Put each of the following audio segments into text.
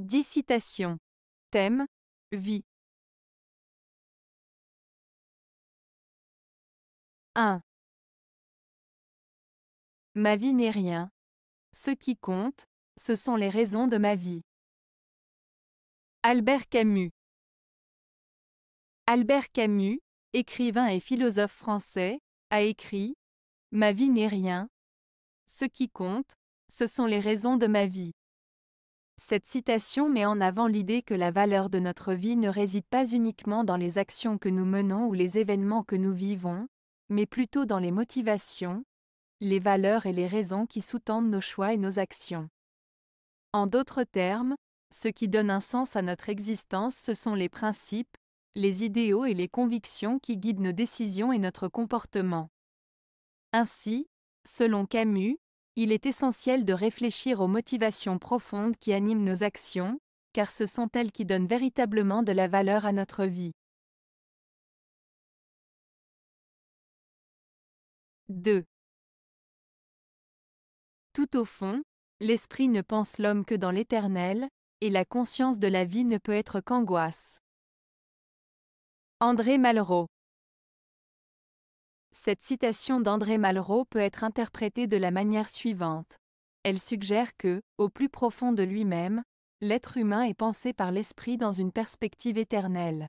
10 citations. Thème Vie. 1. Ma vie n'est rien. Ce qui compte, ce sont les raisons de ma vie. Albert Camus. Albert Camus, écrivain et philosophe français, a écrit ⁇ Ma vie n'est rien. Ce qui compte, ce sont les raisons de ma vie. Cette citation met en avant l'idée que la valeur de notre vie ne réside pas uniquement dans les actions que nous menons ou les événements que nous vivons, mais plutôt dans les motivations, les valeurs et les raisons qui sous-tendent nos choix et nos actions. En d'autres termes, ce qui donne un sens à notre existence, ce sont les principes, les idéaux et les convictions qui guident nos décisions et notre comportement. Ainsi, selon Camus, il est essentiel de réfléchir aux motivations profondes qui animent nos actions, car ce sont elles qui donnent véritablement de la valeur à notre vie. 2. Tout au fond, l'esprit ne pense l'homme que dans l'éternel, et la conscience de la vie ne peut être qu'angoisse. André Malraux cette citation d'André Malraux peut être interprétée de la manière suivante. Elle suggère que, au plus profond de lui-même, l'être humain est pensé par l'esprit dans une perspective éternelle.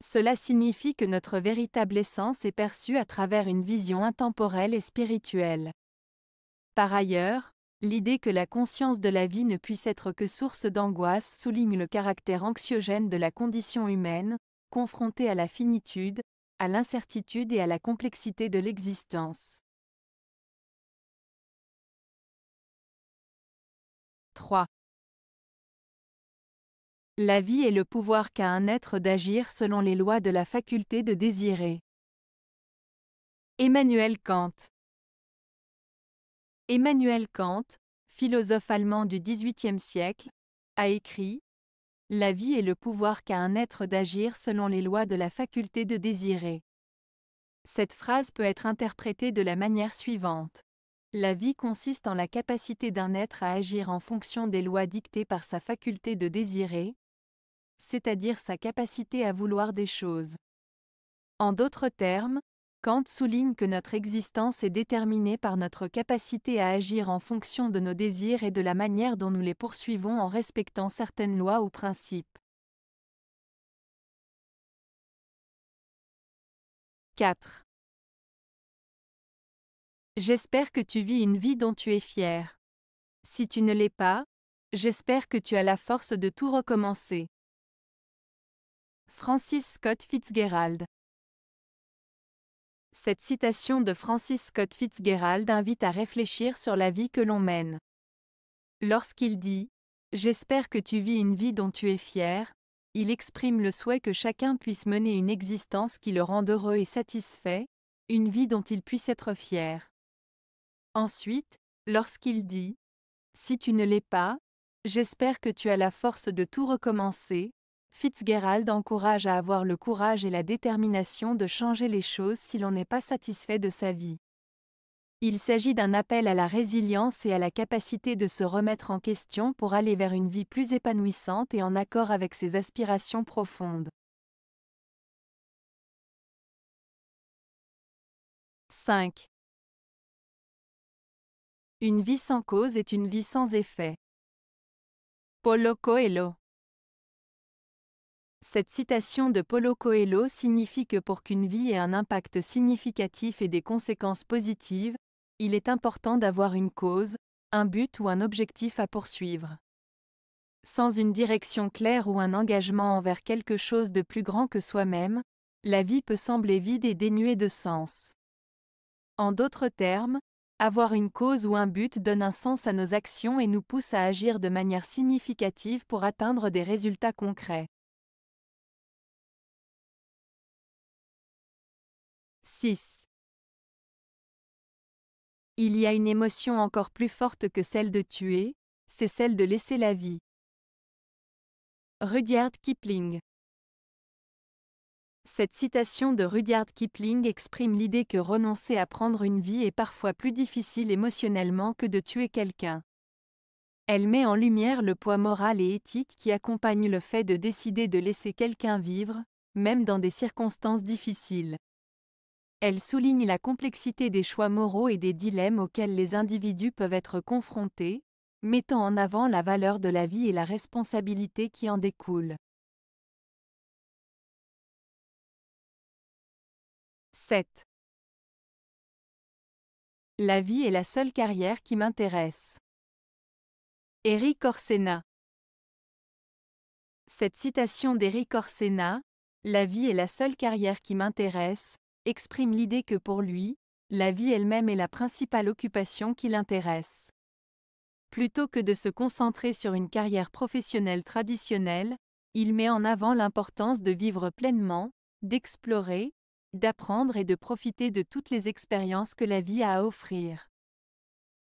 Cela signifie que notre véritable essence est perçue à travers une vision intemporelle et spirituelle. Par ailleurs, l'idée que la conscience de la vie ne puisse être que source d'angoisse souligne le caractère anxiogène de la condition humaine, confrontée à la finitude, à l'incertitude et à la complexité de l'existence. 3. La vie est le pouvoir qu'a un être d'agir selon les lois de la faculté de désirer. Emmanuel Kant Emmanuel Kant, philosophe allemand du XVIIIe siècle, a écrit la vie est le pouvoir qu'a un être d'agir selon les lois de la faculté de désirer. Cette phrase peut être interprétée de la manière suivante. La vie consiste en la capacité d'un être à agir en fonction des lois dictées par sa faculté de désirer, c'est-à-dire sa capacité à vouloir des choses. En d'autres termes, Kant souligne que notre existence est déterminée par notre capacité à agir en fonction de nos désirs et de la manière dont nous les poursuivons en respectant certaines lois ou principes. 4. J'espère que tu vis une vie dont tu es fier. Si tu ne l'es pas, j'espère que tu as la force de tout recommencer. Francis Scott Fitzgerald cette citation de Francis Scott Fitzgerald invite à réfléchir sur la vie que l'on mène. Lorsqu'il dit ⁇ J'espère que tu vis une vie dont tu es fier ⁇ il exprime le souhait que chacun puisse mener une existence qui le rende heureux et satisfait, une vie dont il puisse être fier. Ensuite, lorsqu'il dit ⁇ Si tu ne l'es pas, j'espère que tu as la force de tout recommencer, Fitzgerald encourage à avoir le courage et la détermination de changer les choses si l'on n'est pas satisfait de sa vie. Il s'agit d'un appel à la résilience et à la capacité de se remettre en question pour aller vers une vie plus épanouissante et en accord avec ses aspirations profondes. 5. Une vie sans cause est une vie sans effet. Paulo Coelho cette citation de Polo Coelho signifie que pour qu'une vie ait un impact significatif et des conséquences positives, il est important d'avoir une cause, un but ou un objectif à poursuivre. Sans une direction claire ou un engagement envers quelque chose de plus grand que soi-même, la vie peut sembler vide et dénuée de sens. En d'autres termes, avoir une cause ou un but donne un sens à nos actions et nous pousse à agir de manière significative pour atteindre des résultats concrets. 6. Il y a une émotion encore plus forte que celle de tuer, c'est celle de laisser la vie. Rudyard Kipling Cette citation de Rudyard Kipling exprime l'idée que renoncer à prendre une vie est parfois plus difficile émotionnellement que de tuer quelqu'un. Elle met en lumière le poids moral et éthique qui accompagne le fait de décider de laisser quelqu'un vivre, même dans des circonstances difficiles. Elle souligne la complexité des choix moraux et des dilemmes auxquels les individus peuvent être confrontés, mettant en avant la valeur de la vie et la responsabilité qui en découle. 7. La vie est la seule carrière qui m'intéresse. Eric Orsena Cette citation d'Eric Orsena, La vie est la seule carrière qui m'intéresse, exprime l'idée que pour lui, la vie elle-même est la principale occupation qui l'intéresse. Plutôt que de se concentrer sur une carrière professionnelle traditionnelle, il met en avant l'importance de vivre pleinement, d'explorer, d'apprendre et de profiter de toutes les expériences que la vie a à offrir.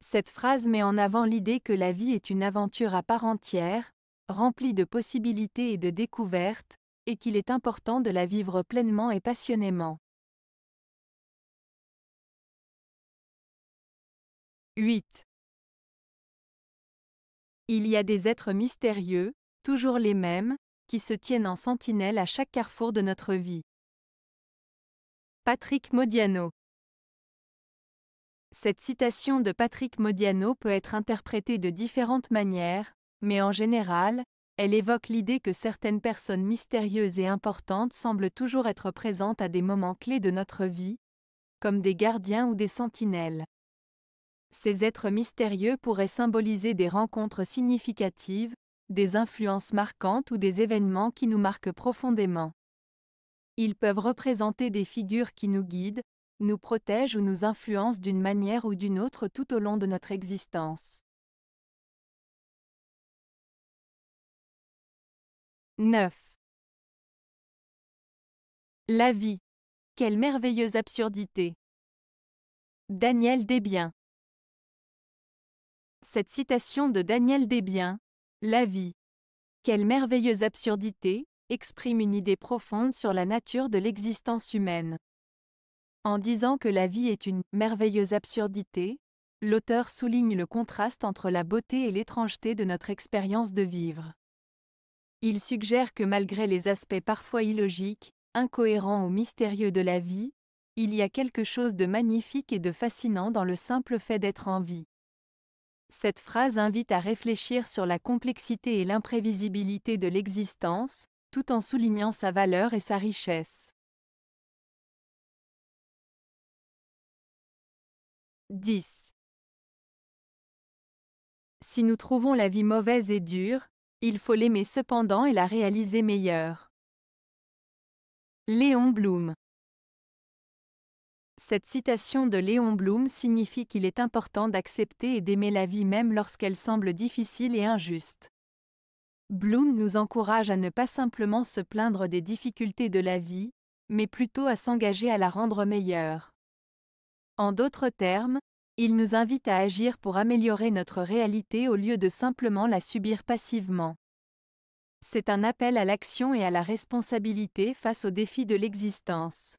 Cette phrase met en avant l'idée que la vie est une aventure à part entière, remplie de possibilités et de découvertes, et qu'il est important de la vivre pleinement et passionnément. 8. Il y a des êtres mystérieux, toujours les mêmes, qui se tiennent en sentinelle à chaque carrefour de notre vie. Patrick Modiano Cette citation de Patrick Modiano peut être interprétée de différentes manières, mais en général, elle évoque l'idée que certaines personnes mystérieuses et importantes semblent toujours être présentes à des moments clés de notre vie, comme des gardiens ou des sentinelles. Ces êtres mystérieux pourraient symboliser des rencontres significatives, des influences marquantes ou des événements qui nous marquent profondément. Ils peuvent représenter des figures qui nous guident, nous protègent ou nous influencent d'une manière ou d'une autre tout au long de notre existence. 9. La vie. Quelle merveilleuse absurdité. Daniel Desbiens. Cette citation de Daniel Desbiens, La vie. Quelle merveilleuse absurdité, exprime une idée profonde sur la nature de l'existence humaine. En disant que la vie est une merveilleuse absurdité, l'auteur souligne le contraste entre la beauté et l'étrangeté de notre expérience de vivre. Il suggère que malgré les aspects parfois illogiques, incohérents ou mystérieux de la vie, il y a quelque chose de magnifique et de fascinant dans le simple fait d'être en vie. Cette phrase invite à réfléchir sur la complexité et l'imprévisibilité de l'existence, tout en soulignant sa valeur et sa richesse. 10. Si nous trouvons la vie mauvaise et dure, il faut l'aimer cependant et la réaliser meilleure. Léon Blum cette citation de Léon Blum signifie qu'il est important d'accepter et d'aimer la vie même lorsqu'elle semble difficile et injuste. Bloom nous encourage à ne pas simplement se plaindre des difficultés de la vie, mais plutôt à s'engager à la rendre meilleure. En d'autres termes, il nous invite à agir pour améliorer notre réalité au lieu de simplement la subir passivement. C'est un appel à l'action et à la responsabilité face aux défis de l'existence.